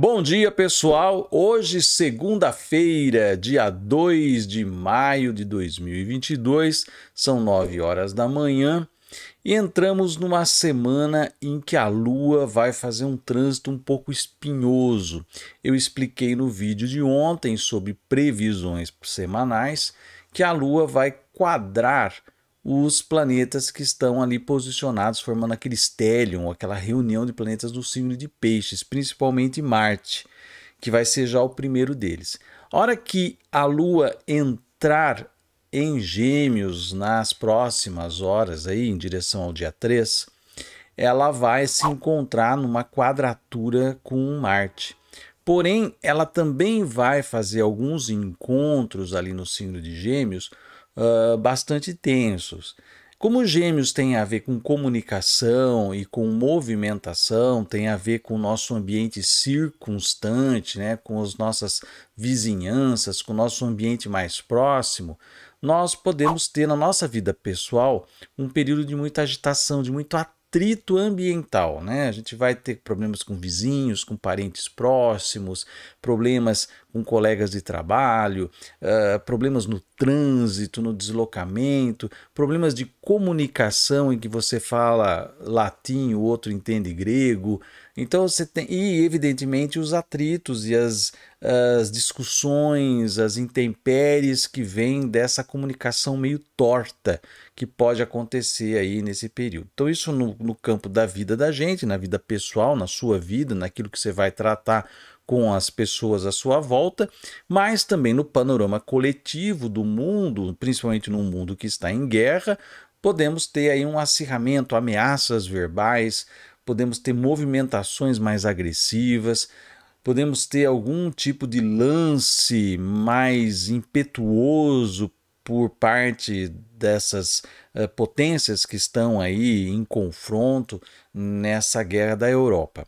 Bom dia, pessoal. Hoje, segunda-feira, dia 2 de maio de 2022, são 9 horas da manhã, e entramos numa semana em que a lua vai fazer um trânsito um pouco espinhoso. Eu expliquei no vídeo de ontem sobre previsões semanais que a lua vai quadrar os planetas que estão ali posicionados, formando aquele stellium, aquela reunião de planetas do signo de peixes, principalmente Marte, que vai ser já o primeiro deles. A hora que a Lua entrar em gêmeos nas próximas horas, aí, em direção ao dia 3, ela vai se encontrar numa quadratura com Marte. Porém, ela também vai fazer alguns encontros ali no signo de Gêmeos ah, bastante tensos. Como gêmeos tem a ver com comunicação e com movimentação, tem a ver com o nosso ambiente circunstante, né, com as nossas vizinhanças, com o nosso ambiente mais próximo, nós podemos ter na nossa vida pessoal um período de muita agitação, de muito atrito ambiental, né? A gente vai ter problemas com vizinhos, com parentes próximos, problemas com colegas de trabalho, uh, problemas no trânsito, no deslocamento, problemas de comunicação em que você fala latim, o outro entende grego. Então você tem e evidentemente os atritos e as, as discussões, as intempéries que vêm dessa comunicação meio torta que pode acontecer aí nesse período. Então isso no, no campo da vida da gente, na vida pessoal, na sua vida, naquilo que você vai tratar com as pessoas à sua volta, mas também no panorama coletivo do mundo, principalmente num mundo que está em guerra, podemos ter aí um acirramento, ameaças verbais, podemos ter movimentações mais agressivas, podemos ter algum tipo de lance mais impetuoso por parte dessas uh, potências que estão aí em confronto nessa guerra da Europa.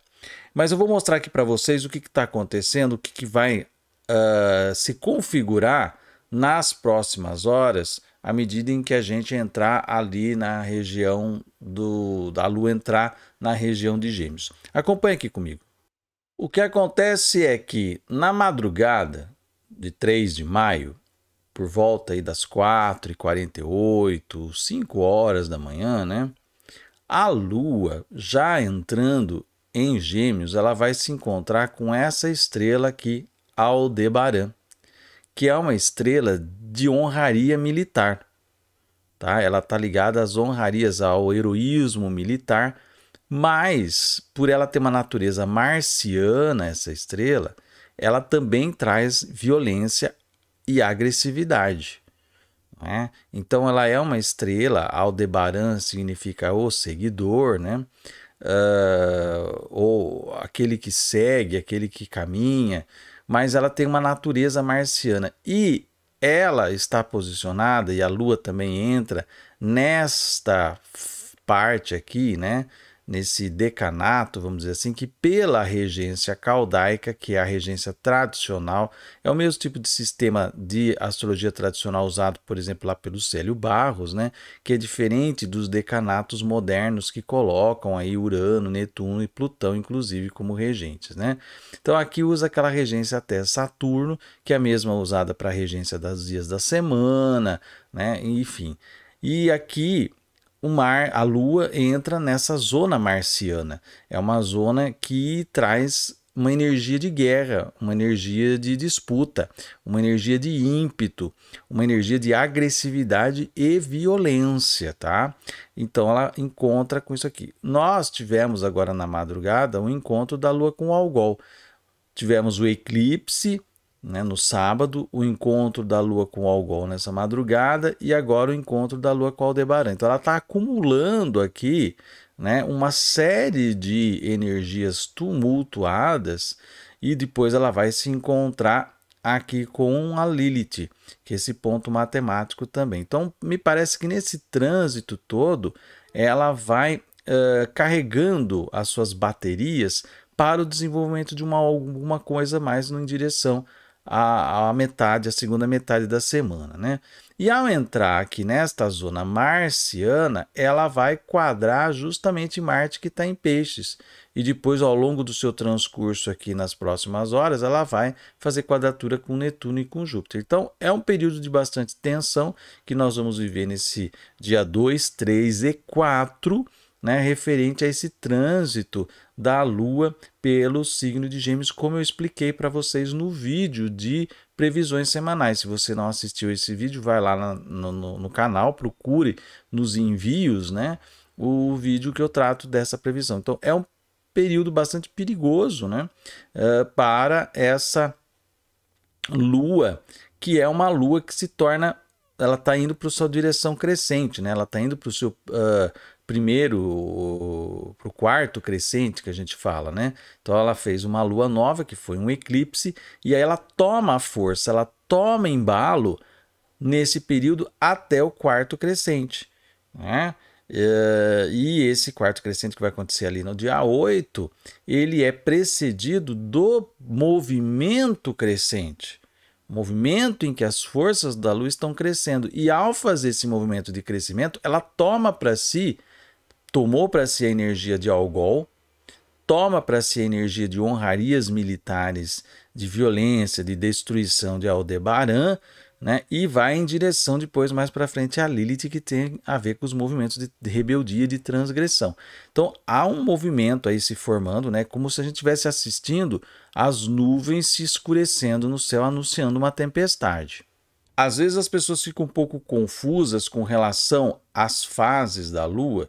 Mas eu vou mostrar aqui para vocês o que está acontecendo, o que, que vai uh, se configurar nas próximas horas, à medida em que a gente entrar ali na região do, da Lua entrar na região de Gêmeos. Acompanhe aqui comigo. O que acontece é que na madrugada de 3 de maio, por volta aí das 4h48, 5 horas da manhã, né? A Lua já entrando em Gêmeos, ela vai se encontrar com essa estrela aqui, Aldebaran, que é uma estrela de honraria militar. Tá? Ela está ligada às honrarias, ao heroísmo militar, mas por ela ter uma natureza marciana, essa estrela, ela também traz violência e agressividade. Né? Então ela é uma estrela, Aldebaran significa o seguidor, né? uh, ou aquele que segue, aquele que caminha, mas ela tem uma natureza marciana. E ela está posicionada, e a Lua também entra, nesta parte aqui, né? nesse decanato, vamos dizer assim, que pela regência caldaica, que é a regência tradicional, é o mesmo tipo de sistema de astrologia tradicional usado, por exemplo, lá pelo Célio Barros, né, que é diferente dos decanatos modernos que colocam aí Urano, Netuno e Plutão, inclusive, como regentes, né? Então aqui usa aquela regência até Saturno, que é a mesma usada para a regência das dias da semana, né? Enfim. E aqui o mar, a lua entra nessa zona marciana. É uma zona que traz uma energia de guerra, uma energia de disputa, uma energia de ímpeto, uma energia de agressividade e violência, tá? Então ela encontra com isso aqui. Nós tivemos agora na madrugada um encontro da lua com o algol. Tivemos o eclipse né, no sábado, o encontro da Lua com o Algol nessa madrugada e agora o encontro da Lua com o Aldebaran. Então ela está acumulando aqui né, uma série de energias tumultuadas e depois ela vai se encontrar aqui com a Lilith, que é esse ponto matemático também. Então me parece que nesse trânsito todo ela vai uh, carregando as suas baterias para o desenvolvimento de uma, alguma coisa mais em direção a, a metade, a segunda metade da semana, né? E ao entrar aqui nesta zona marciana, ela vai quadrar justamente Marte que está em peixes. E depois, ao longo do seu transcurso aqui nas próximas horas, ela vai fazer quadratura com Netuno e com Júpiter. Então, é um período de bastante tensão que nós vamos viver nesse dia 2, 3 e 4 né, referente a esse trânsito da Lua pelo signo de Gêmeos, como eu expliquei para vocês no vídeo de previsões semanais. Se você não assistiu esse vídeo, vai lá no, no, canal, procure nos envios, né, o vídeo que eu trato dessa previsão. Então é um período bastante perigoso, né, uh, para essa Lua, que é uma Lua que se torna ela está indo para sua direção crescente, né? Ela está indo para o seu uh, primeiro para o quarto crescente que a gente fala, né? Então ela fez uma lua nova, que foi um eclipse, e aí ela toma a força, ela toma embalo nesse período até o quarto crescente, né? Eh, e esse quarto crescente que vai acontecer ali no dia 8, ele é precedido do movimento crescente movimento em que as forças da luz estão crescendo. E ao fazer esse movimento de crescimento, ela toma para si tomou para si a energia de algol, toma para si a energia de honrarias militares, de violência, de destruição de Aldebaran, né? E vai em direção depois mais para frente a Lilith que tem a ver com os movimentos de, de rebeldia, de transgressão. Então há um movimento aí se formando, né? Como se a gente estivesse assistindo as nuvens se escurecendo no céu, anunciando uma tempestade. Às vezes as pessoas ficam um pouco confusas com relação às fases da Lua,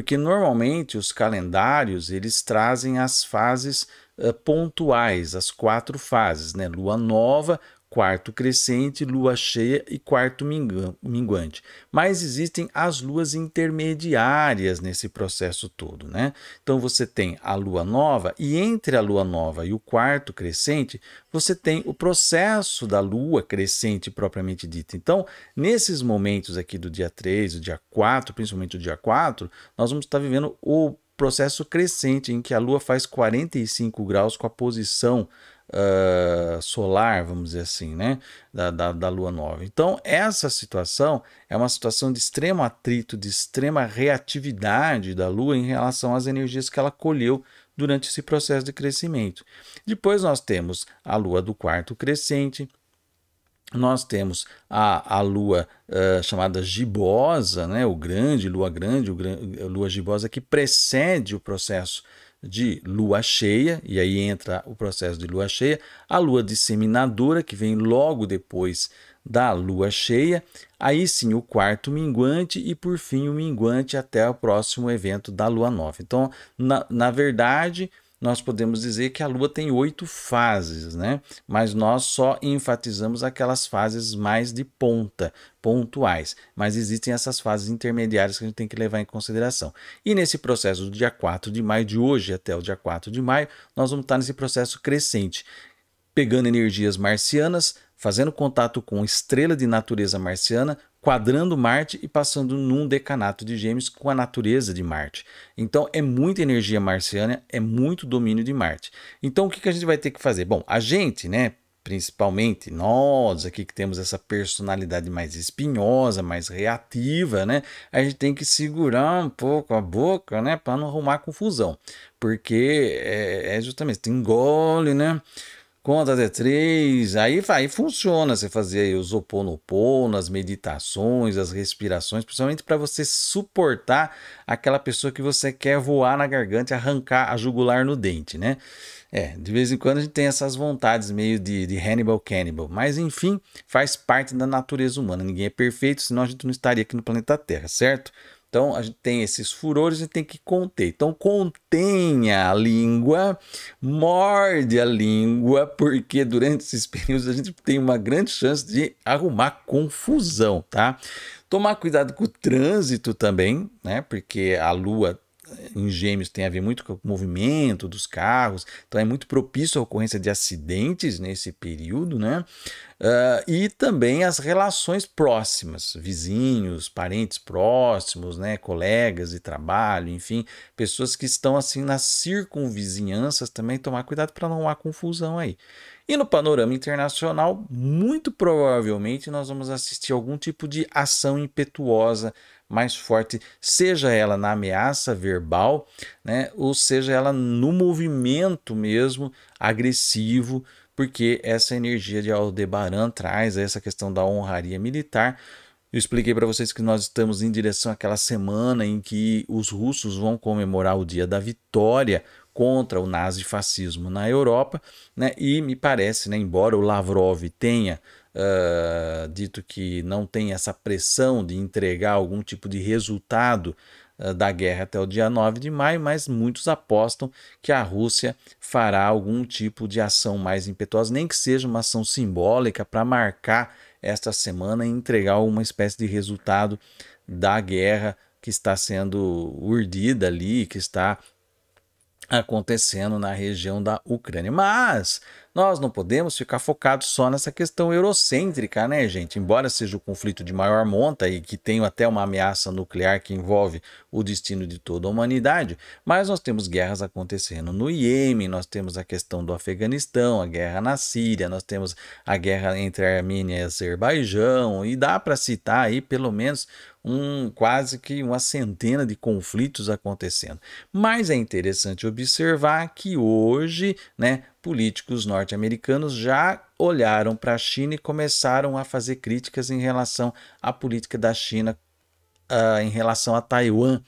porque normalmente os calendários eles trazem as fases uh, pontuais, as quatro fases, né? Lua nova, quarto crescente, lua cheia e quarto minguante. Mas existem as luas intermediárias nesse processo todo, né? Então você tem a lua nova e entre a lua nova e o quarto crescente, você tem o processo da lua crescente propriamente dita. Então, nesses momentos aqui do dia 3, do dia 4, principalmente do dia 4, nós vamos estar vivendo o processo crescente em que a lua faz 45 graus com a posição uh, solar, vamos dizer assim, né? Da, da, da lua nova. Então, essa situação é uma situação de extremo atrito, de extrema reatividade da lua em relação às energias que ela colheu durante esse processo de crescimento. Depois, nós temos a lua do quarto crescente, nós temos a, a lua uh, chamada gibosa, né? o grande, lua grande, o gran, lua gibosa, que precede o processo de lua cheia, e aí entra o processo de lua cheia, a lua disseminadora, que vem logo depois da lua cheia, aí sim o quarto minguante e por fim o minguante até o próximo evento da lua nova. Então, na, na verdade, nós podemos dizer que a Lua tem oito fases, né? mas nós só enfatizamos aquelas fases mais de ponta, pontuais. Mas existem essas fases intermediárias que a gente tem que levar em consideração. E nesse processo do dia 4 de maio, de hoje até o dia 4 de maio, nós vamos estar nesse processo crescente, pegando energias marcianas, fazendo contato com estrela de natureza marciana, quadrando Marte e passando num decanato de Gêmeos com a natureza de Marte. Então é muita energia marciana, é muito domínio de Marte. Então o que, que a gente vai ter que fazer? Bom, a gente, né, principalmente nós aqui que temos essa personalidade mais espinhosa, mais reativa, né? A gente tem que segurar um pouco a boca, né, para não arrumar confusão, porque é, é justamente engole, né? conta até três, aí, vai, funciona você fazer aí os oponopono, as meditações, as respirações, principalmente para você suportar aquela pessoa que você quer voar na garganta e arrancar a jugular no dente, né? É, de vez em quando a gente tem essas vontades meio de, de Hannibal Cannibal, mas enfim, faz parte da natureza humana, ninguém é perfeito, senão a gente não estaria aqui no planeta Terra, certo? Então a gente tem esses furores e tem que conter. Então contenha a língua, morde a língua, porque durante esses períodos a gente tem uma grande chance de arrumar confusão, tá? Tomar cuidado com o trânsito também, né? Porque a lua em Gêmeos tem a ver muito com o movimento dos carros, então é muito propício à ocorrência de acidentes nesse período, né? Uh, e também as relações próximas, vizinhos, parentes próximos, né? Colegas de trabalho, enfim, pessoas que estão assim nas circunvizinhanças também tomar cuidado para não há confusão aí. E no panorama internacional, muito provavelmente nós vamos assistir algum tipo de ação impetuosa mais forte, seja ela na ameaça verbal, né, ou seja ela no movimento mesmo agressivo, porque essa energia de Aldebaran traz essa questão da honraria militar, eu expliquei para vocês que nós estamos em direção àquela semana em que os russos vão comemorar o dia da vitória contra o nazifascismo na Europa, né? E me parece, né, embora o Lavrov tenha uh, dito que não tem essa pressão de entregar algum tipo de resultado ah, da guerra até o dia 9 de maio, mas muitos apostam que a Rússia fará algum tipo de ação mais impetuosa, nem que seja uma ação simbólica para marcar esta semana e entregar uma espécie de resultado da guerra que está sendo urdida ali, que está acontecendo na região da Ucrânia. Mas nós não podemos ficar focados só nessa questão eurocêntrica, né, gente? Embora seja o conflito de maior monta e que tem até uma ameaça nuclear que envolve o destino de toda a humanidade, mas nós temos guerras acontecendo no Iêmen, nós temos a questão do Afeganistão, a guerra na Síria, nós temos a guerra entre a Armênia e Azerbaijão, e dá para citar aí pelo menos um quase que uma centena de conflitos acontecendo. Mas é interessante observar que hoje, né, políticos norte-americanos já olharam para a China e começaram a fazer críticas em relação à política da China uh, em relação a Taiwan,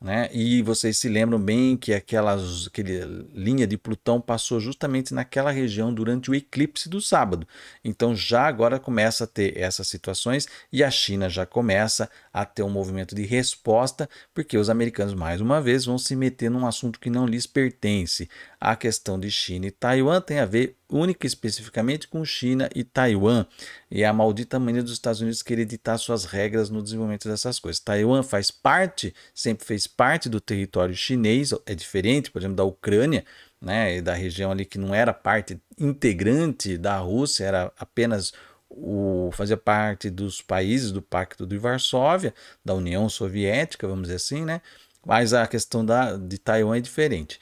né? E vocês se lembram bem que aquelas, aquela linha de Plutão passou justamente naquela região durante o eclipse do sábado. Então já agora começa a ter essas situações e a China já começa a ter um movimento de resposta, porque os americanos, mais uma vez, vão se meter num assunto que não lhes pertence. A questão de China e Taiwan tem a ver única e especificamente com China e Taiwan. E é a maldita mania dos Estados Unidos querer editar suas regras no desenvolvimento dessas coisas. Taiwan faz parte, sempre fez parte do território chinês, é diferente, por exemplo, da Ucrânia, né, da região ali que não era parte integrante da Rússia, era apenas o fazia parte dos países do Pacto de Varsóvia, da União Soviética, vamos dizer assim, né? Mas a questão da, de Taiwan é diferente.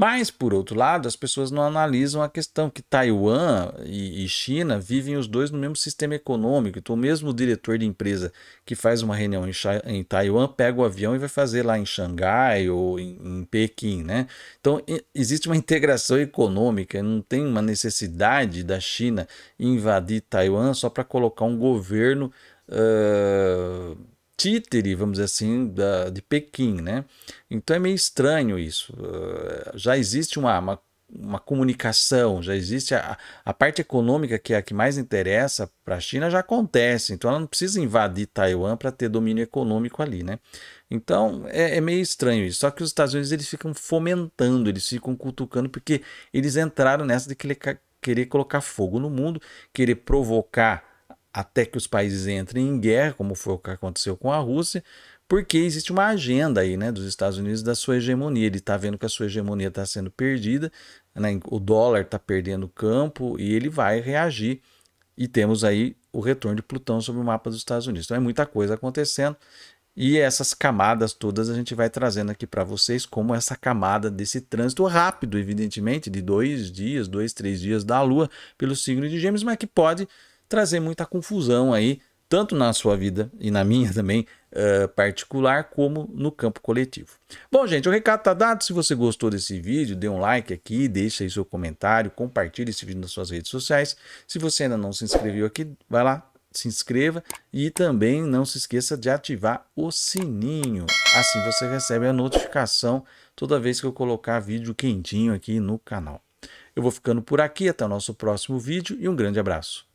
Mas, por outro lado, as pessoas não analisam a questão que Taiwan e, China vivem os dois no mesmo sistema econômico. Então, o mesmo diretor de empresa que faz uma reunião em, Taiwan pega o avião e vai fazer lá em Xangai ou em, em Pequim, né? Então, existe uma integração econômica, não tem uma necessidade da China invadir Taiwan só para colocar um governo. Uh, títere, vamos dizer assim, da, de Pequim, né? Então é meio estranho isso. Ah, já existe uma, uma, uma comunicação, já existe a, a parte econômica que é a que mais interessa para a China já acontece. Então ela não precisa invadir Taiwan para ter domínio econômico ali, né? Então é, é, meio estranho isso. Só que os Estados Unidos eles ficam fomentando, eles ficam cutucando porque eles entraram nessa de que querer colocar fogo no mundo, querer provocar até que os países entrem em guerra, como foi o que aconteceu com a Rússia, porque existe uma agenda aí, né, dos Estados Unidos da sua hegemonia. Ele está vendo que a sua hegemonia está sendo perdida, né, o dólar está perdendo campo e ele vai reagir. E temos aí o retorno de Plutão sobre o mapa dos Estados Unidos. Então é muita coisa acontecendo. E essas camadas todas a gente vai trazendo aqui para vocês, como essa camada desse trânsito rápido, evidentemente, de dois dias, dois, três dias da Lua pelo signo de Gêmeos, mas que pode trazer muita confusão aí, tanto na sua vida e na minha também, uh, particular, como no campo coletivo. Bom, gente, o recado está dado. Se você gostou desse vídeo, dê um like aqui, deixe aí seu comentário, compartilhe esse vídeo nas suas redes sociais. Se você ainda não se inscreveu aqui, vai lá, se inscreva e também não se esqueça de ativar o sininho. Assim você recebe a notificação toda vez que eu colocar vídeo quentinho aqui no canal. Eu vou ficando por aqui, até o nosso próximo vídeo e um grande abraço.